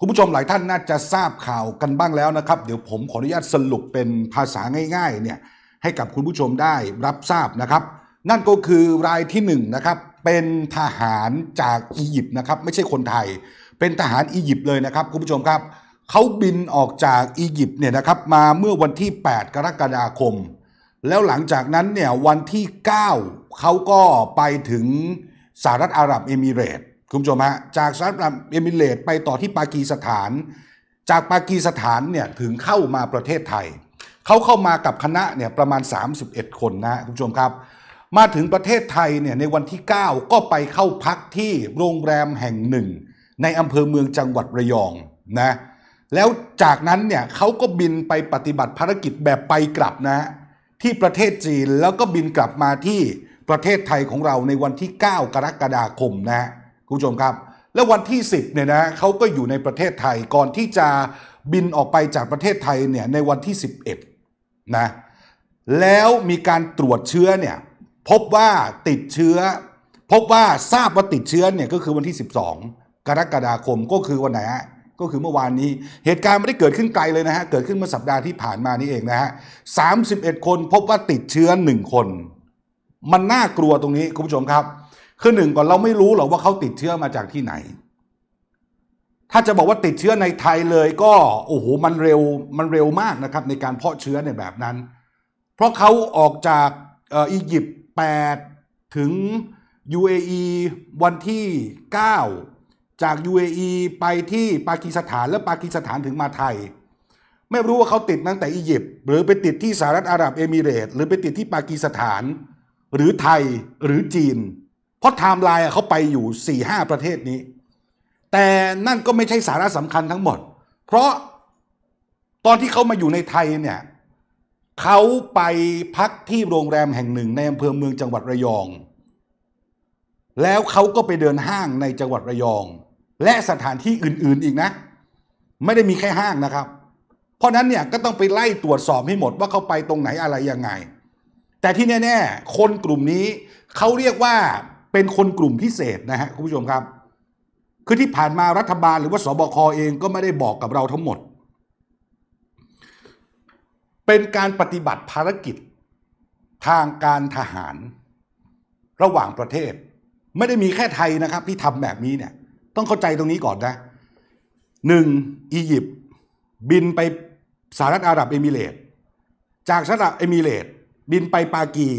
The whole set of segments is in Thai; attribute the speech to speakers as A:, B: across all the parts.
A: คุณผู้ชมหลายท่านน่าจะทราบข่าวกันบ้างแล้วนะครับ เดี๋ยวผมขออนุญาตสรุปเป็นภาษาง่ายๆเนี่ยให้กับคุณผู้ชมได้รับทราบนะครับ นั่นก็คือรายที่ 1นนะครับ เป็นทหารจากอียิปต์นะครับไม่ใช่คนไทย เป็นทหารอียิปต์เลยนะครับ คุณผู้ชมครับ เขาบินออกจากอียิปต์เนี่ยนะครับมาเมื่อวันที่ 8 กรกฎาคม แล้วหลังจากนั้นเนี่ยวันที่9เขาก็ไปถึงสหรัฐอาหรับเอมิเรตส์คุณผู้ชมฮะ จากสหรัฐเอมิเรตไปต่อที่ปากีสถาน จากปากีสถานเนี่ยถึงเข้ามาประเทศไทย เขาเข้ามากับคณะเนี่ยประมาณ 31 คนนะคุณผู้ชมครับ มาถึงประเทศไทยเนี่ยในวันที่ 9 ก็ไปเข้าพักที่โรงแรมแห่งหนึ่ง ในอำเภอเมืองจังหวัดระยองนะ แล้วจากนั้นเนี่ยเขาก็บินไปปฏิบัติภารกิจแบบไปกลับนะที่ประเทศจีนแล้วก็บินกลับมาที่ประเทศไทยของเราในวันที่ 9 กรกฎาคมนะฮะคุณผู้ชมครับ แล้ววันที่ 10เนี่ยนะเขาก็อยู่ในประเทศไทยก่อนที่จะบินออกไปจากประเทศไทยเนี่ยในวันที่ 11นะแล้วมีการตรวจเชื้อเนี่ยพบว่าติดเชื้อ พบว่าทราบว่าติดเชื้อเนี่ยก็คือวันที่ 12 กรกฎาคมก็คือวันไหนฮะก็คือเมื่อวานนี้เหตุการณ์ไม่ได้เกิดขึ้นไกลเลยนะฮะเกิดขึ้นเมื่อสัปดาห์ที่ผ่านมานี่เองนะฮะสาคนพบว่าติดเชื้อ1คนมันน่ากลัวตรงนี้คุณผู้ชมครับคือหนึ่งก่อนเราไม่รู้หรอกว่าเขาติดเชื้อมาจากที่ไหน ถ้าจะบอกว่าติดเชื้อในไทยเลยก็โอ้โหมันเร็วมันเร็วมากนะครับในการเพาะเชื้อในแบบนั้น เพราะเขาออกจากอียิปต์8ถึง UAE วันที่ 9 จาก UAE ไปที่ปากีสถานและปากีสถานถึงมาไทย ไม่รู้ว่าเขาติดตั้งแต่อียิปต์หรือไปติดที่สหรัฐอาหรับเอมิเรตหรือไปติดที่ปากีสถานหรือไทยหรือจีนราะไทม์ไลน์เขาไปอยู่4ี่ห้าประเทศนี้ แต่นั่นก็ไม่ใช่สาระสำคัญทั้งหมด เพราะตอนที่เขามาอยู่ในไทยเนี่ยเขาไปพักที่โรงแรมแห่งหนึ่ง ในอำเภอเมืองจังหวัดระยอง แล้วเขาก็ไปเดินห้างในจังหวัดระยอง และสถานที่อื่นๆอีกนะ ไม่ได้มีแค่ห้างนะครับ เพราะนั้นเนี่ยก็ต้องไปไล่ตรวจสอบให้หมดว่าเขาไปตรงไหนอะไรยังไง แต่ที่แน่ๆคนกลุ่มนี้เขาเรียกว่าเป็นคนกลุ่มพิเศษนะฮะคุณผู้ชมครับ คือที่ผ่านมารัฐบาล หรือว่าสบคเองก็ไม่ได้บอกกับเราทั้งหมด เป็นการปฏิบัติภารกิจทางการทหารระหว่างประเทศ ไม่ได้มีแค่ไทยนะครับ ที่ทำแบบนี้เนี่ย ต้องเข้าใจตรงนี้ก่อนนะหนึ่งอียิปต์บินไปสหรัฐอาหรับเอมิเรต จากสหรัฐเอมิเรต บินไปปากี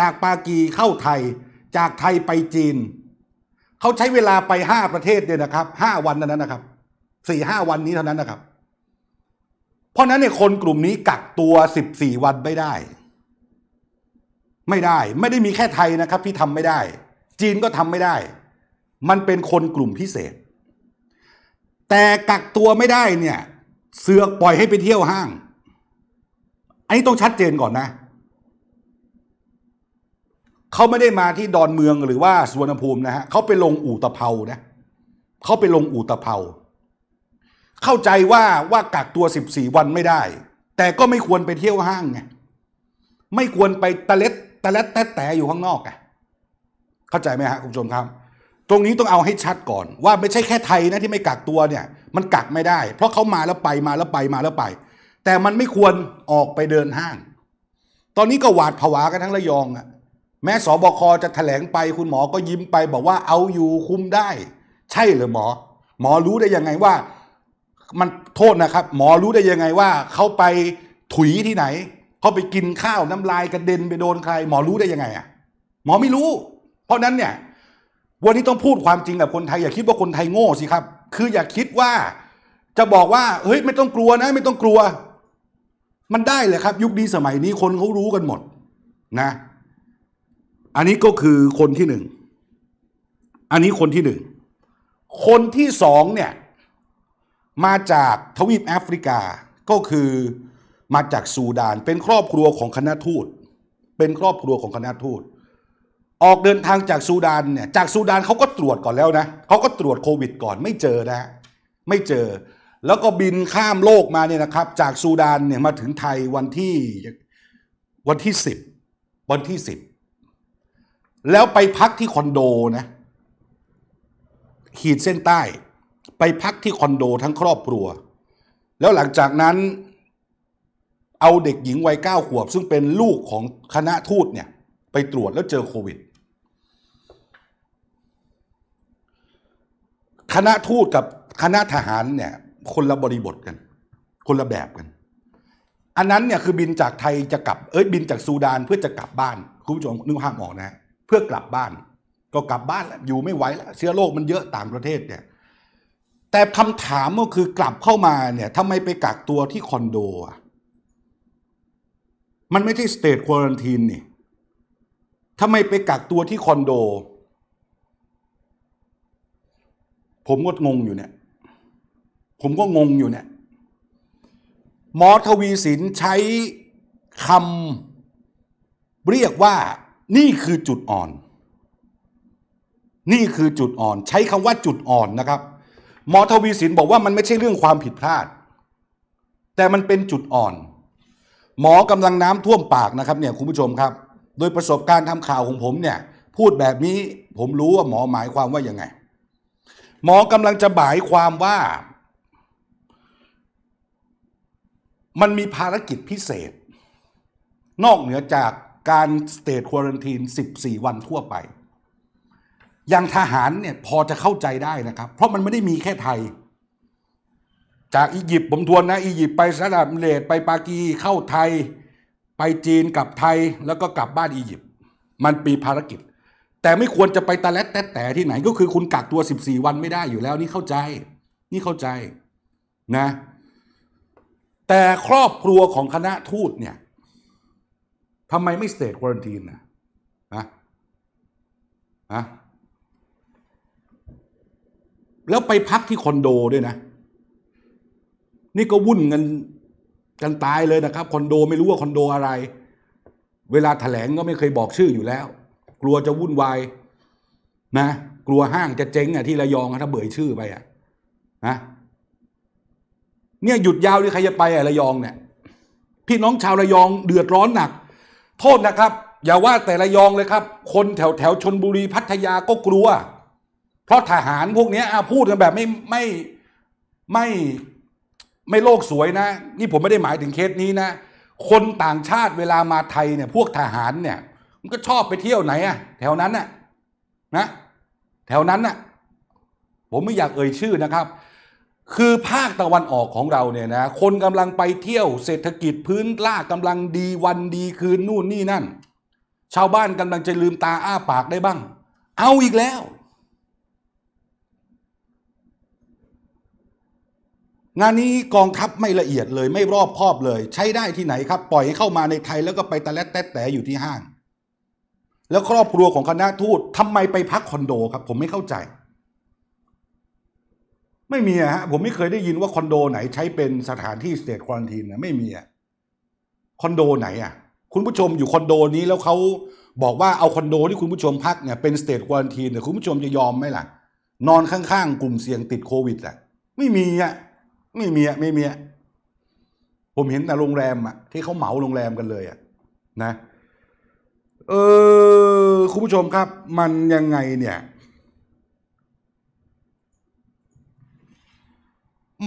A: จากปากีเข้าไทยจากไทยไปจีนเขาใช้เวลาไปห้าประเทศเนี่ยนะครับห้าวันนั้นนะครับสี่ห้าวันนี้เท่านั้นนะครับ เพราะนั้นเนี่ยคนกลุ่มนี้กักตัวสิบสี่วันไม่ได้ ไม่ได้ไม่ได้มีแค่ไทยนะครับที่ทำไม่ได้ จีนก็ทำไม่ได้ มันเป็นคนกลุ่มพิเศษ แต่กักตัวไม่ได้เนี่ย เสือกปล่อยให้ไปเที่ยวห้าง อันนี้ต้องชัดเจนก่อนนะเขาไม่ได้มาที่ดอนเมืองหรือว่าสุวรรณภูมินะฮะเขาไปลงอู่ตะเภานะเขาไปลงอู่ตะเภาเข้าใจว่าว่ากักตัวสสิบี่วันไม่ได้ แต่ก็ไม่ควรไปเที่ยวห้างไงไม่ควรไปตะเล็ดตะเล็ดแต่แต่อยู่ข้างนอกไงเข้าใจไหมฮะคุณผู้ชมครับ ตรงนี้ต้องเอาให้ชัดก่อน ว่าไม่ใช่แค่ไทยนะ ที่ไม่กักตัวเนี่ย มันกักไม่ได้ เพราะเขามาแล้วไปมาแล้วไปมาแล้วไป แต่มันไม่ควรออกไปเดินห้าง ตอนนี้ก็หวาดผวากันทั้งระยองอะแม้สบค จะถแถลงไปคุณหมอก็ยิ้มไป บอกว่าเอาอยู่คุมได้ ใช่หรือหมอ หมอรู้ได้ยังไงว่า มันโทษนะครับหมอรู้ได้ยังไงว่าเขาไปถุยที่ไหนเขาไปกินข้าวน้ำลาย กระเด็นไปโดนใคร หมอรู้ได้ยังไง อ่ะ หมอไม่รู้ เพราะนั้นเนี่ย วันนี้ต้องพูดความจริงกับคนไทยอย่าคิดว่าคนไทยโง่สิครับ คืออย่าคิดว่า จะบอกว่าเฮ้ย ไม่ต้องกลัวนะ ไม่ต้องกลัว มันได้เลยครับ ยุคนี้สมัยนี้คนเขารู้กันหมด นะอันนี้ก็คือคนที่หนึ่ง อันนี้คนที่หนึ่ง คนที่สองเนี่ย มาจากทวีปแอฟริกา ก็คือมาจากซูดาน เป็นครอบครัวของคณะทูต เป็นครอบครัวของคณะทูต ออกเดินทางจากซูดานเนี่ย จากซูดานเขาก็ตรวจก่อนแล้วนะเขาก็ตรวจโควิดก่อน ไม่เจอนะ ไม่เจอ แล้วก็บินข้ามโลกมาเนี่ยนะครับ จากซูดานเนี่ยมาถึงไทยวันที่วันที่สิบ วันที่สิบแล้วไปพักที่คอนโดนะขีดเส้นใต้ ไปพักที่คอนโดทั้งครอบครัว แล้วหลังจากนั้น เอาเด็กหญิงวัยเก้าขวบ ซึ่งเป็นลูกของคณะทูตเนี่ย ไปตรวจแล้วเจอโควิด คณะทูตกับคณะทหารเนี่ย คนละบริบทกัน คนละแบบกัน อันนั้นเนี่ยคือบินจากไทยจะกลับเอ้ยบินจากซูดานเพื่อจะกลับบ้านคุณผู้ชมนึกภาพออกนะเพื่อกลับบ้าน ก็กลับบ้านแล้วอยู่ไม่ไหวแล้วเชื้อโรคมันเยอะต่างประเทศเนี่ยแต่คำถามก็คือกลับเข้ามาเนี่ยทำไมไปกักตัวที่คอนโดอ่ะมันไม่ใช่สเตทควอนตินนี่ทำไมไปกักตัวที่คอนโด ผมก็งงอยู่เนี่ย ผมก็งงอยู่เนี่ย หมอทวีสินใช้คำเรียกว่านี่คือจุดอ่อน นี่คือจุดอ่อน ใช้คำว่าจุดอ่อนนะครับ หมอทวีสินบอกว่ามันไม่ใช่เรื่องความผิดพลาด แต่มันเป็นจุดอ่อน หมอกำลังน้ำท่วมปากนะครับ เนี่ยคุณผู้ชมครับ โดยประสบการณ์ทำข่าวของผมเนี่ย พูดแบบนี้ผมรู้ว่าหมอหมายความว่ายังไง หมอกำลังจะหมายความว่ามันมีภารกิจพิเศษ นอกเหนือจากการสเตทควอรันทีน14 วันทั่วไปอย่างทหารเนี่ยพอจะเข้าใจได้นะครับ เพราะมันไม่ได้มีแค่ไทย จากอียิปต์ผมทวนนะ อียิปต์ไปสหรัฐอเมริกาไปปากีเข้าไทยไปจีนกลับไทยแล้วก็กลับบ้านอียิปต์มันปีภารกิจ แต่ไม่ควรจะไปตะแลตแต่แต่ที่ไหนก็คือคุณกักตัว 14 วันไม่ได้อยู่แล้ว นี่เข้าใจ นี่เข้าใจนะ แต่ครอบครัวของคณะทูตเนี่ยทำไมไม่สเตทควอนตีนนะนะนะ แล้วไปพักที่คอนโดด้วยนะ นี่ก็วุ่นกันกันตายเลยนะครับคอนโดไม่รู้ว่าคอนโดอะไร เวลาถแถลงก็ไม่เคยบอกชื่ออยู่แล้ว กลัวจะวุ่นวายนะ กลัวห้างจะเจ๊งอ่ะที่ระยองถ้าเบื่อชื่อไปอ่ะนะเนี่ยหยุดยาวที่ใครจะไปอะระยองเนี่ย พี่น้องชาวระยองเดือดร้อนหนักโทษนะครับ อย่าว่าแต่ระยองเลยครับ คนแถวแถวชนบุรีพัทยาก็กลัว เพราะทหารพวกนี้พูดกันแบบไม่ไม่ไม่ไม่โลกสวยนะ นี่ผมไม่ได้หมายถึงเคสนี้นะ คนต่างชาติเวลามาไทยเนี่ย พวกทหารเนี่ย มันก็ชอบไปเที่ยวไหนอะแถวนั้นอะนะแถวนั้นอะผมไม่อยากเอ่ยชื่อนะครับคือภาคตะวันออกของเราเนี่ยนะ คนกำลังไปเที่ยวเศรษฐกิจพื้นล่ากำลังดีวันดีคืน นู่นนี่นั่น ชาวบ้านกำลัง จะ ลืมตา อ้าปากได้บ้าง เอาอีกแล้ว งานนี้กองทัพไม่ละเอียดเลยไม่รอบคอบเลย ใช้ได้ที่ไหนครับ ปล่อยให้เข้ามาในไทยแล้วก็ไปตะแลดแตะแต่อยู่ที่ห้าง แล้วครอบครัวของคณะทูตทำไมไปพักคอนโดครับ ผมไม่เข้าใจไม่มีฮะผมไม่เคยได้ยินว่าคอนโดไหนใช้เป็นสถานที่สเตทควอนตีนนะไม่มีอะคอนโดไหนอะคุณผู้ชมอยู่คอนโดนี้แล้วเขาบอกว่าเอาคอนโด ที่คุณผู้ชมพักเนี่ย เป็นสเตทควอนตีนเนี่ยคุณผู้ชมจะยอมไหมล่ะ นอนข้างๆกลุ่มเสี่ยงติดโควิดอะไม่มีอะไม่มีอะไม่มีอะผมเห็นแต่โรงแรมอะที่เขาเหมาโรงแรมกันเลยอะนะเออคุณผู้ชมครับ มันยังไง เนี่ย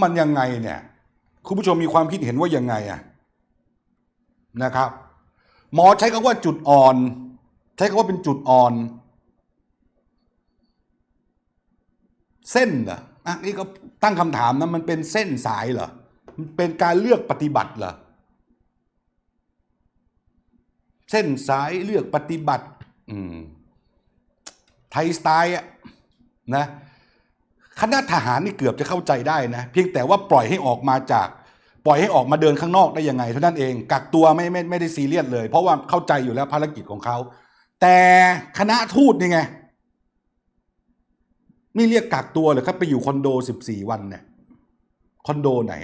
A: มันยังไงเนี่ย คุณผู้ชมมีความคิดเห็นว่ายังไงอะนะครับ หมอใช้คาว่าจุดอ่อน ใช้คาว่าเป็นจุดอ่อน เส้นเหรออ่ะนี่ก็ตั้งคำถามนะ มันเป็นเส้นสายเหรอมันเป็นการเลือกปฏิบัติเหรอเส้นสายเลือกปฏิบัติ อืมไทยสไตล์อะนะคณะทหารนี่เกือบจะเข้าใจได้นะ เพียงแต่ว่าปล่อยให้ออกมาจาก ปล่อยให้ออกมาเดินข้างนอกได้ยังไงเท่านั้นเองกักตัวไม่ไม่ไม่ได้ซีเรียสเลย เพราะว่าเข้าใจอยู่แล้วภารกิจของเขา แต่คณะทูตนี่ไงนี่เรียกกักตัวเลยครับ ไปอยู่คอนโดสิบสี่วันเนี่ยคอนโดไหน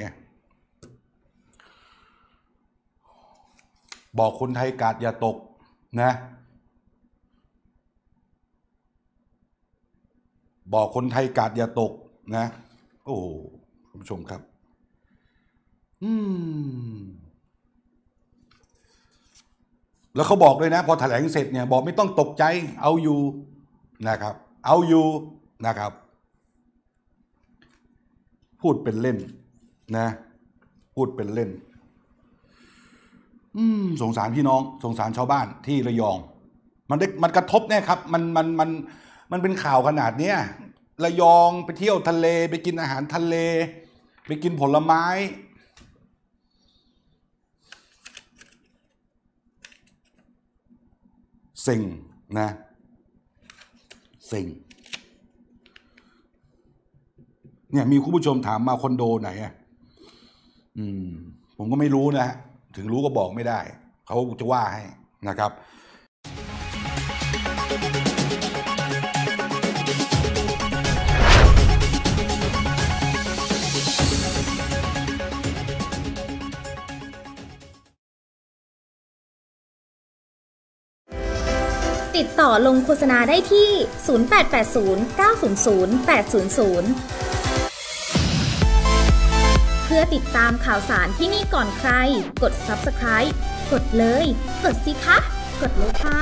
A: บอกคนไทยกาดอย่าตก นะบอกคนไทยกาดอย่าตกนะ โอ้คุณผู้ชมครับ อืมแล้วเขาบอกเลยนะ พอถแถลงเสร็จเนี่ยบอกไม่ต้องตกใจ เอาอยู่นะครับ เอาอยู่นะครับ พูดเป็นเล่น นะ พูดเป็นเล่น อืม สงสารพี่น้องสงสาร ชาวบ้านที่ระยอง มันได้มันกระทบแน่ครับ มันมันมันมันเป็นข่าวขนาดเนี้ย ระยองไปเที่ยวทะเล ไปกินอาหารทะเล ไปกินผลไม้ สิ่งนะ สิ่ง เนี่ย มีคุณผู้ชมถามมาคอนโดไหนอ่ะอืม ผมก็ไม่รู้นะฮะถึงรู้ก็บอกไม่ได้ เขาจะว่าให้นะครับติดต่อลงโฆษณาได้ที่ 0880 900 800 เพื่อติดตามข่าวสารที่นี่ก่อนใคร กด subscribe กดเลย กดสิคะ กดเลยค่ะ